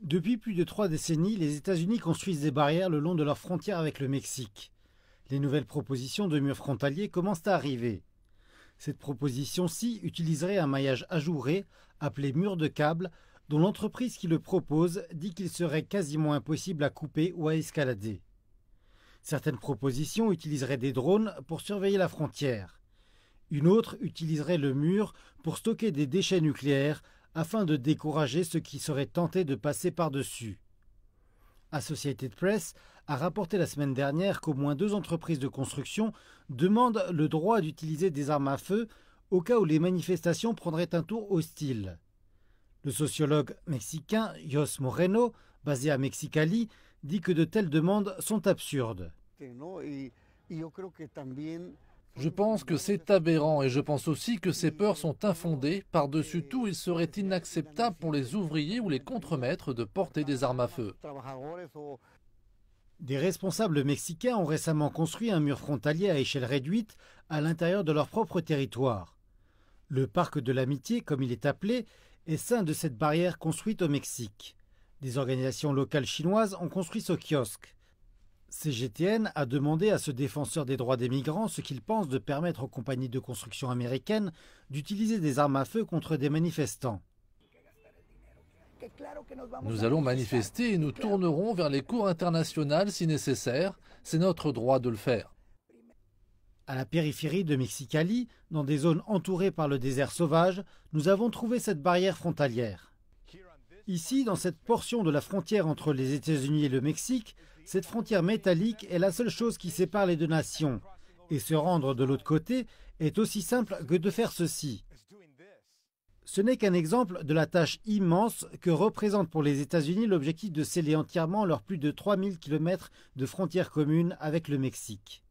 Depuis plus de trois décennies, les États-Unis construisent des barrières le long de leur frontière avec le Mexique. Les nouvelles propositions de murs frontaliers commencent à arriver. Cette proposition-ci utiliserait un maillage ajouré, appelé mur de câble, dont l'entreprise qui le propose dit qu'il serait quasiment impossible à couper ou à escalader. Certaines propositions utiliseraient des drones pour surveiller la frontière. Une autre utiliserait le mur pour stocker des déchets nucléaires afin de décourager ceux qui seraient tentés de passer par-dessus. Associated Press a rapporté la semaine dernière qu'au moins deux entreprises de construction demandent le droit d'utiliser des armes à feu au cas où les manifestations prendraient un tour hostile. Le sociologue mexicain Yos Moreno, basé à Mexicali, dit que de telles demandes sont absurdes. Je pense que c'est aberrant et je pense aussi que ces peurs sont infondées. Par-dessus tout, il serait inacceptable pour les ouvriers ou les contremaîtres de porter des armes à feu. Des responsables mexicains ont récemment construit un mur frontalier à échelle réduite à l'intérieur de leur propre territoire. Le parc de l'amitié, comme il est appelé, est sein de cette barrière construite au Mexique. Des organisations locales chinoises ont construit ce kiosque. CGTN a demandé à ce défenseur des droits des migrants ce qu'il pense de permettre aux compagnies de construction américaines d'utiliser des armes à feu contre des manifestants. Nous allons manifester et nous tournerons vers les cours internationales si nécessaire. C'est notre droit de le faire. À la périphérie de Mexicali, dans des zones entourées par le désert sauvage, nous avons trouvé cette barrière frontalière. Ici, dans cette portion de la frontière entre les États-Unis et le Mexique, cette frontière métallique est la seule chose qui sépare les deux nations. Et se rendre de l'autre côté est aussi simple que de faire ceci. Ce n'est qu'un exemple de la tâche immense que représente pour les États-Unis l'objectif de sceller entièrement leurs plus de 3000 km de frontières communes avec le Mexique.